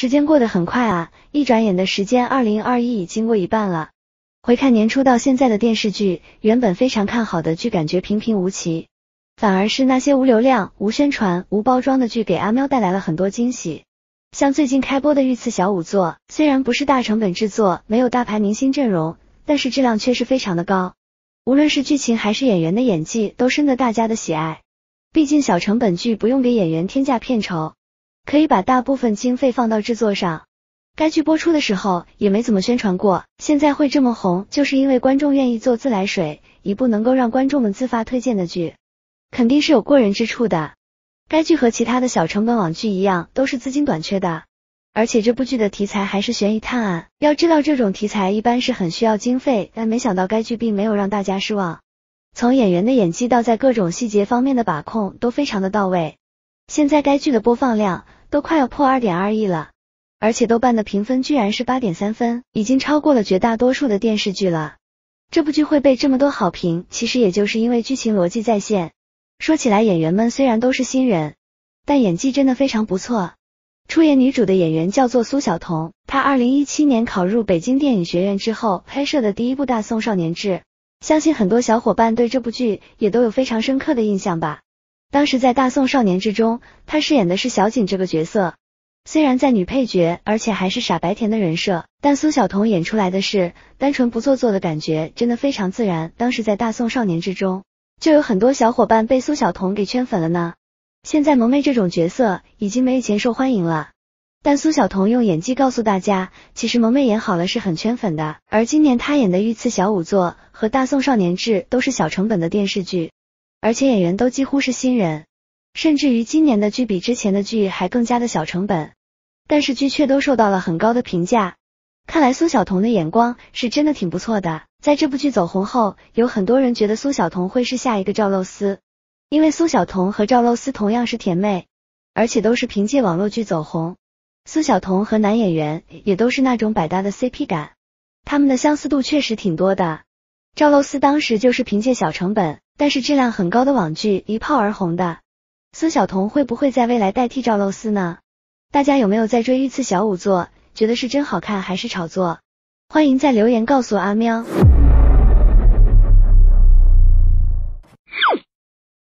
时间过得很快啊，一转眼的时间，二零二一已经过一半了。回看年初到现在的电视剧，原本非常看好的剧感觉平平无奇，反而是那些无流量、无宣传、无包装的剧给阿喵带来了很多惊喜。像最近开播的《御赐小仵作》，虽然不是大成本制作，没有大牌明星阵容，但是质量却是非常的高，无论是剧情还是演员的演技都深得大家的喜爱。毕竟小成本剧不用给演员天价片酬。可以把大部分经费放到制作上。该剧播出的时候也没怎么宣传过，现在会这么红，就是因为观众愿意做自来水。一部能够让观众们自发推荐的剧，肯定是有过人之处的。该剧和其他的小成本网剧一样，都是资金短缺的。而且这部剧的题材还是悬疑探案，要知道这种题材一般是很需要经费，但没想到该剧并没有让大家失望。从演员的演技到在各种细节方面的把控，都非常的到位。现在该剧的播放量都快要破二点二亿了，而且豆瓣的评分居然是八点三分，已经超过了绝大多数的电视剧了。这部剧会被这么多好评，其实也就是因为剧情逻辑在线。说起来，演员们虽然都是新人，但演技真的非常不错。出演女主的演员叫做苏晓彤，她二零一七年考入北京电影学院之后拍摄的第一部《大宋少年志》，相信很多小伙伴对这部剧也都有非常深刻的印象吧。当时在《大宋少年志》中，她饰演的是小景这个角色。虽然在女配角，而且还是傻白甜的人设，但苏小彤演出来的是单纯不做作的感觉，真的非常自然。当时在《大宋少年志》中，就有很多小伙伴被苏小彤给圈粉了呢。现在萌妹这种角色已经没以前受欢迎了，但苏小彤用演技告诉大家，其实萌妹演好了是很圈粉的。而今年她演的《御赐小仵作》和《大宋少年志》都是小成本的电视剧。而且演员都几乎是新人，甚至于今年的剧比之前的剧还更加的小成本，但是剧却都受到了很高的评价。看来苏晓彤的眼光是真的挺不错的。在这部剧走红后，有很多人觉得苏晓彤会是下一个赵露思，因为苏晓彤和赵露思同样是甜妹，而且都是凭借网络剧走红。苏晓彤和男演员也都是那种百搭的 CP 感，他们的相似度确实挺多的。赵露思当时就是凭借小成本。但是质量很高的网剧一炮而红的孙晓彤会不会在未来代替赵露思呢？大家有没有在追《御赐小仵作》？觉得是真好看还是炒作？欢迎在留言告诉阿喵。